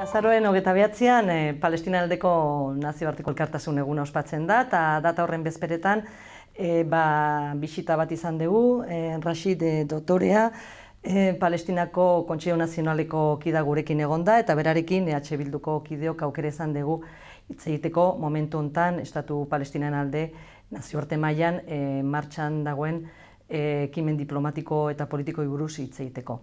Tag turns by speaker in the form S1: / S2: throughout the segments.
S1: Azaroen hogeita behatzean, e, eh, Palestina aldeko nazio hartiko elkartasun eguna ospatzen da, eta data horren bezperetan, eh, ba, bisita bat izan dugu, e, Rashid e, Dotorea, e, Palestinako Kontseio Nazionaleko kida gurekin egon da, eta berarekin EH Bilduko kideo kaukere izan dugu hitz egiteko momentu honetan, Estatu Palestinaen alde nazioarte martxan dagoen, ekimen diplomatiko eta politiko buruz hitz egiteko.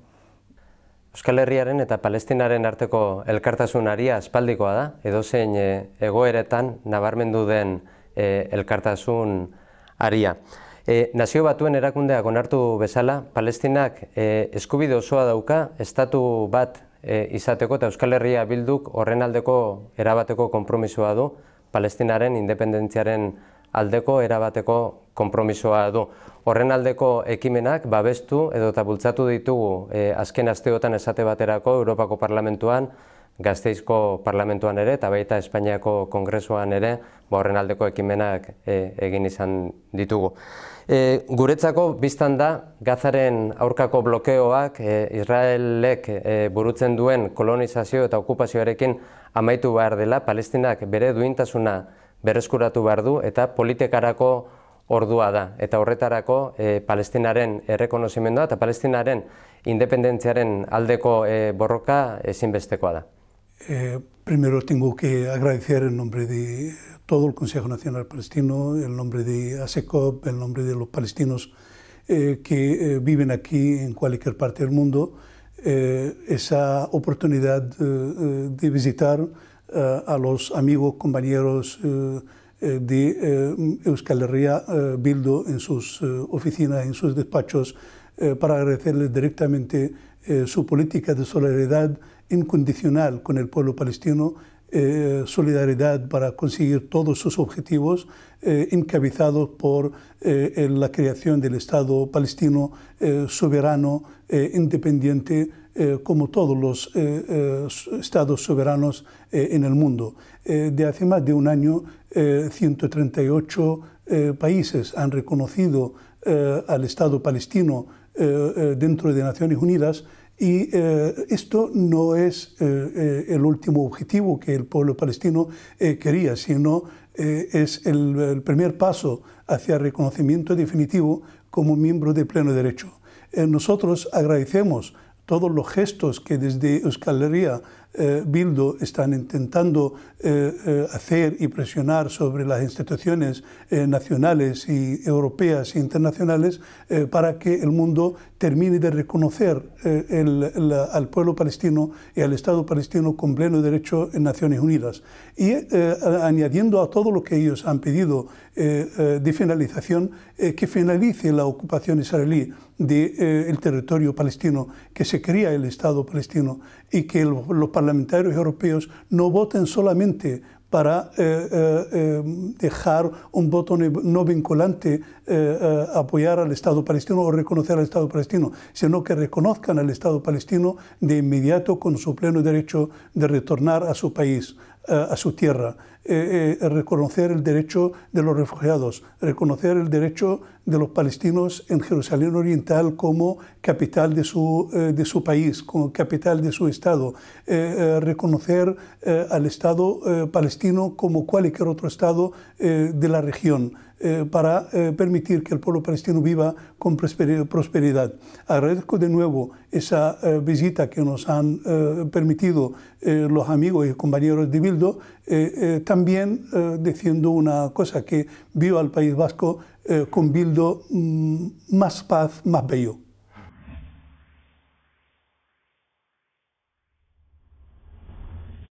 S2: Euskal Herriaren eta Palestinaren arteko elkartasunari aspaldikoa da, edo zein eh, egoeretan nabarmendu den eh, elkartasun aria. Eh, nazio batuen erakundeak onartu bezala, Palestinak eskubide osoa dauka, estatu bat izateko eta Euskal Herria bilduk horren aldeko erabateko konpromisoa du, Palestinaren independentziaren aldeko erabateko konpromisoa du. Horren aldeko ekimenak babestu edo eta bultzatu ditugu eh, azken asteotan esate baterako Europako Parlamentuan, Gazteizko Parlamentuan ere eta baita Espainiako Kongresoan ere ba, horren aldeko ekimenak eh, egin izan ditugu. E, guretzako biztan da Gazaren aurkako blokeoak eh, Israelek burutzen duen kolonizazio eta okupazioarekin amaitu behar dela, Palestinak bere duintasuna berreskuratu behar du eta politikarako ordua da. Eta horretarako e, palestinaren errekonozimendua eta palestinaren independentziaren aldeko eh, borroka ezinbestekoa da.
S3: E, primero tengo que agradecer en nombre de todo el Consejo Nacional Palestino, en nombre de ASECOP, en nombre de los palestinos eh, que viven aquí en cualquier parte del mundo, eh, esa oportunidad eh, de visitar a los amigos, compañeros, Eh, de eh, Euskal Herria eh, Bildu en sus oficinas, en sus despachos, para agradecerles directamente su política de solidaridad incondicional con el pueblo palestino eh, solidaridad para conseguir todos sus objetivos eh, encabezados por eh, la creación del Estado palestino soberano, independiente, como todos los estados soberanos en el mundo. de hace más de un año, 138 países han reconocido al Estado palestino dentro de Naciones Unidas y eh, esto no es eh, eh, el último objetivo que el pueblo palestino quería, sino es el, primer paso hacia el reconocimiento definitivo como miembro de pleno derecho. nosotros agradecemos todos los gestos que desde Euskal Herria eh, Bildo están intentando eh, eh, hacer y presionar sobre las instituciones nacionales y europeas e internacionales para que el mundo termine de reconocer al pueblo palestino y al Estado palestino con pleno derecho en Naciones Unidas. Y añadiendo a todo lo que ellos han pedido de finalización, que finalice la ocupación israelí del el territorio palestino, que se crea el Estado palestino y que los parlamentarios parlamentarios europeos no voten solamente para eh, eh, eh, dejar un voto no vinculante apoyar al Estado palestino o reconocer al Estado palestino, sino que reconozcan al Estado palestino de inmediato con su pleno derecho de retornar a su país a, su tierra, eh, eh, reconocer el derecho de los refugiados, reconocer el derecho de los palestinos en Jerusalén Oriental como capital de su eh, país, como capital de su Estado, reconocer al Estado palestino como cualquier otro Estado de la región. Eh, para eh, permitir que el pueblo palestino viva con prosperidad. Agradezco de nuevo esa eh, visita que nos han permitido los amigos y compañeros de Bildo, también diciendo una cosa, que vio al País Vasco con Bildo mm, más paz, más bello.